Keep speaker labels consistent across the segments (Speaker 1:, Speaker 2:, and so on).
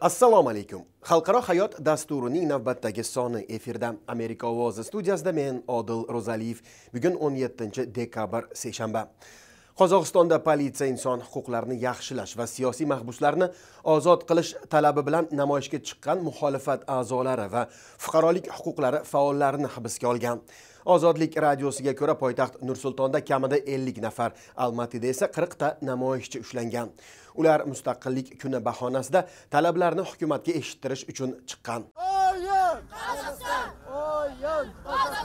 Speaker 1: assalomu alaykum xalqaro hayot dasturining navbatdagi soni efirda amerika ovozi studiyasida men odil ro'zaliyev bugun 17 dekabr seshanba qozog'istonda politsiya inson huquqlarini yaxshilash va siyosiy mahbuslarni ozod qilish talabi bilan namoyishga chiqqan muxolifat a'zolari va fuqarolik huquqlari faollarini hibsga olgan ozodlik radiosiga ko'ra poytaxt nursultonda kamida 50 nafar almatida esa 40 ta namoyishchi ushlangan ular mustaqillik kuni bahonasida talablarni hukumatga eshittirish uchun chiqqan Oyun! Qozog'iston! Oyun! Qozog'iston!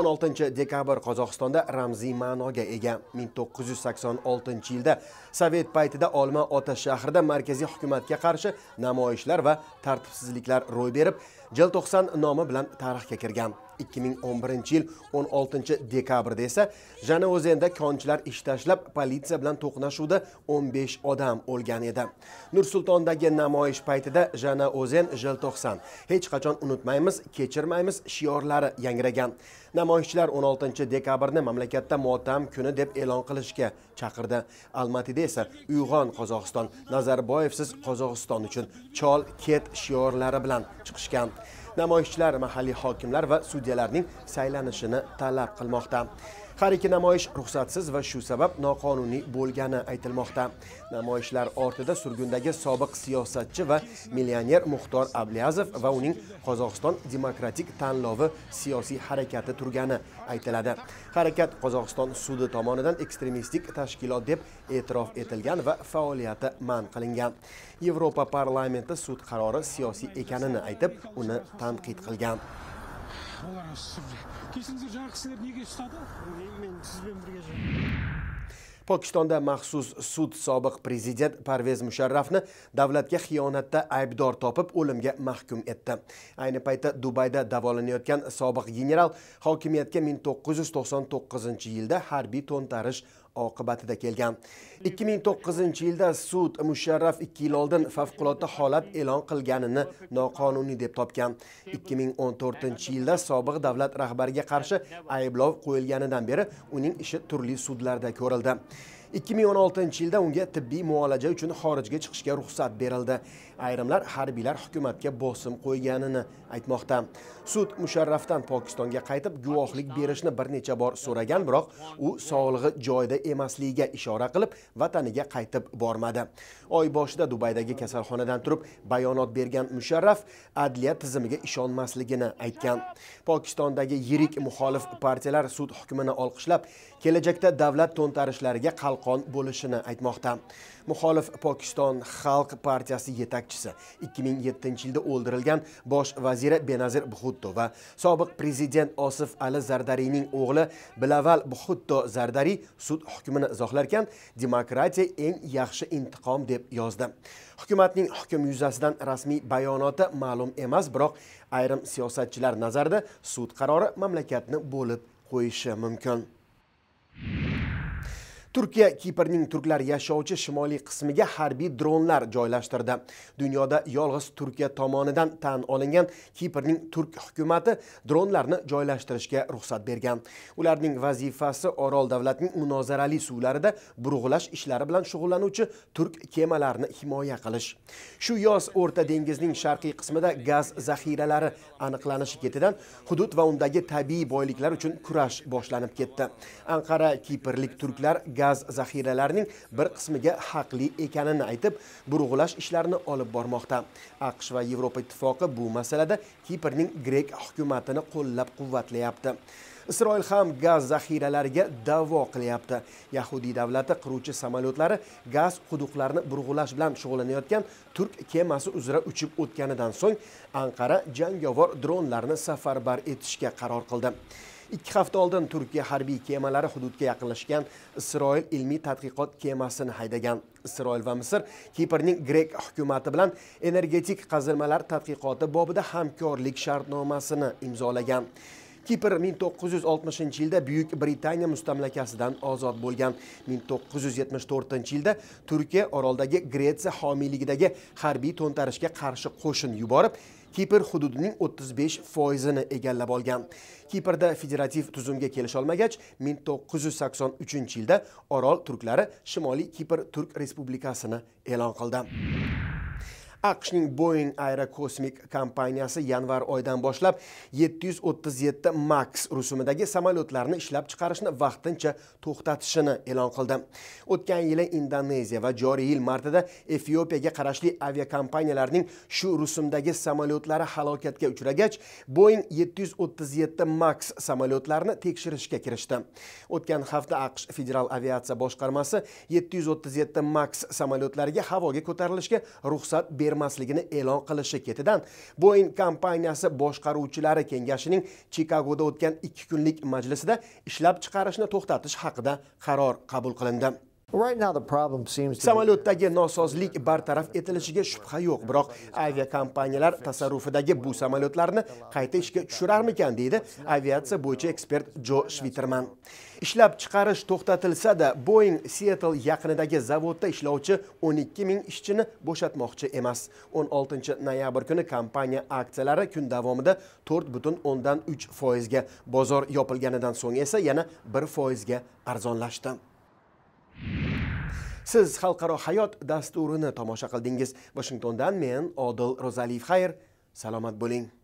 Speaker 1: 16 dekabr qozog'istonda ramziy ma'noga ega 1986 yilda sovet paytida olma ota shahrida markaziy hukumatga qarshi namoyishlar va tartibsizliklar ro'y berib jil 90 nomi bilan tarixga kirgan 2011 yil 16 dekabrda esa jana o'zenda konchilar ish tashlab politsiya bilan to'qnashuvda 15 odam o'lgan edi. Nursultondagi namoyish paytida jana jil 90 hech qachon unutmaymiz, kechirmaymiz shiorlari yangragan. Namoyishchilar 16 dekabrni mamlakatda motam kuni deb e'lon qilishga chaqirdi. Almatida esa Uyg'on Qozog'iston Nazarboyevsiz Qozog'iston uchun chol ket shiorlari bilan chiqishgan. namoyishchilar mahalliy hokimlar va sudyalarning saylanishini talab qilmoqda har ikki namoyish ruxsatsiz va shu sabab noqonuniy bo'lgani aytilmoqda namoyishlar ortida surgundagi sobiq siyosatchi va millioner muxtor abliazov va uning qozog'iston demokratik tanlovi siyosiy harakati turgani aytiladi harakat qozog'iston sudi tomonidan ekstremistik tashkilot deb e'tirof etilgan va faoliyati man qilingan yevropa parlamenti sud qarori siyosiy ekanini aytib uni tanqid qilgan олар кешіріңіздер жаңағы кісілер неге ұстады мен сізбен бірге pokistonda maxsus sud sobiq prezident parvez musharrafni davlatga xiyonatda aybdor topib o'limga mahkum etdi ayni paytda dubayda davolanayotgan sobiq general hokimiyatga 1999 yilda harbiy to'ntarish oqibatida kelgan 2009 yilda sud musharraf 2 yil oldin favqulodda holat e'lon qilganini noqonuniy deb topgan 2014 yilda sobiq davlat rahbariga qarshi ayblov qo'yilganidan beri uning ishi turli sudlarda ko'rildi 2016 yilda unga tibbiy muolaja uchun xorijga chiqishga ruxsat berildi ayrimlar harbiylar hukumatga bosim qo'yganini aytmoqda sud musharrafdan pokistonga qaytib guvohlik berishni bir necha bor so'ragan biroq u sog'lig'i joyida emasligiga ishora qilib vataniga qaytib bormadi oy boshida dubaydagi kasalxonadan turib bayonot bergan musharraf adliya tizimiga ishonmasligini aytgan pokistondagi yirik muxolif partiyalar sud hukmini olqishlab kelajakda davlat to'ntarishlariga qalqon dehqon bo'lishini aytmoqda muxolif pokiston xalq partiyasi yetakchisi 2007 yilda o'ldirilgan bosh vaziri benazir buxutto va sobiq prezident osif ali zardariyning o'g'li bilaval buxutto zardariy sud hukmini izohlarkan demokratiya eng yaxshi intiqom deb yozdi hukumatning hukm yuzasidan rasmiy bayonoti ma'lum emas biroq ayrim siyosatchilar nazarida sud qarori mamlakatni bo'lib qo'yishi mumkin turkiya kiprning turklar yashovchi shimoliy qismiga harbiy dronlar joylashtirdi dunyoda yolg'iz turkiya tomonidan tan olingan kiprning turk hukumati dronlarni joylashtirishga ruxsat bergan ularning vazifasi orol davlatning munozarali suvlarida burug'lash ishlari bilan shug'ullanuvchi turk kemalarini himoya qilish shu yoz o'rta dengizning sharqiy qismida gaz zaxiralari aniqlanishi ketidan hudud va undagi tabiiy boyliklar uchun kurash boshlanib ketdi anqara kiprlik turklar gaz gaz zaxiralarining bir qismiga haqli ekanini aytib burg'ulash ishlarini olib bormoqda aqsh va yevropa ittifoqi bu masalada kiprning grek hukumatini qo'llab quvvatlayapti isroil ham gaz zaxiralariga da'vo qilyapti yahudiy davlati qiruvchi samolyotlari gaz quduqlarini burg'ulash bilan shug'ullanayotgan turk kemasi uzra uchib o'tganidan so'ng anqara jangovar dronlarni safarbar etishga qaror qildi ikki hafta oldin turkiya harbiy kemalari hududga yaqinlashgan isroil ilmiy tadqiqot kemasini haydagan isroil va misr kiprning grek hukumati bilan energetik qazilmalar tadqiqoti bobida hamkorlik shartnomasini imzolagan kipr 1960 yilda buyuk britaniya mustamlakasidan ozod bo'lgan 1974 yilda turkiya oroldagi gretsiya homiyligidagi harbiy to'ntarishga qarshi qo'shin yuborib kipr hududining 35 foizini egallab olgan kiprda federativ tuzumga kelish olmagach, 1983 yilda orol turklari shimoliy kipr turk respublikasini e'lon qildi aqshning boeing aerokosmik kompaniyasi yanvar oyidan boshlab 737 max rusumidagi samolyotlarni ishlab chiqarishni vaqtincha to'xtatishini e'lon qildi o'tgan yili indoneziya va joriy yil martida efiopiyaga qarashli aviakompaniyalarning shu rusumdagi samolyotlari halokatga uchragach boeing 737 max samolyotlarini tekshirishga kirishdi o'tgan hafta aqsh federal aviatsiya boshqarmasi 737 max samolyotlariga havoga ko'tarilishga ruxsat berdi bermasligini e'lon qilishi ketidan boeing kompaniyasi boshqaruvchilari kengashining chikagoda o'tgan ikki kunlik majlisida ishlab chiqarishni to'xtatish haqida qaror qabul qilindi samolyotdagi nosozlik bartaraf etilishiga shubha yo'q biroq aviakompaniyalar tasarrufidagi bu samolyotlarni qayta ishga tushirarmikan deydi aviatsiya bo'yicha ekspert jo shviterman ishlab chiqarish to'xtatilsa-da boeing seattle yaqinidagi zavodda ishlovchi 12 ming ishchini bo'shatmoqchi emas 16 noyabr kuni kompaniya aksiyalari kun davomida 4,3 foizga bozor yopilganidan so'ng esa yana 1 foizga arzonlashdi siz xalqaro hayot dasturini tomosha qildingiz vashingtondan men odil ro'zaliyev xayr salomat bo'ling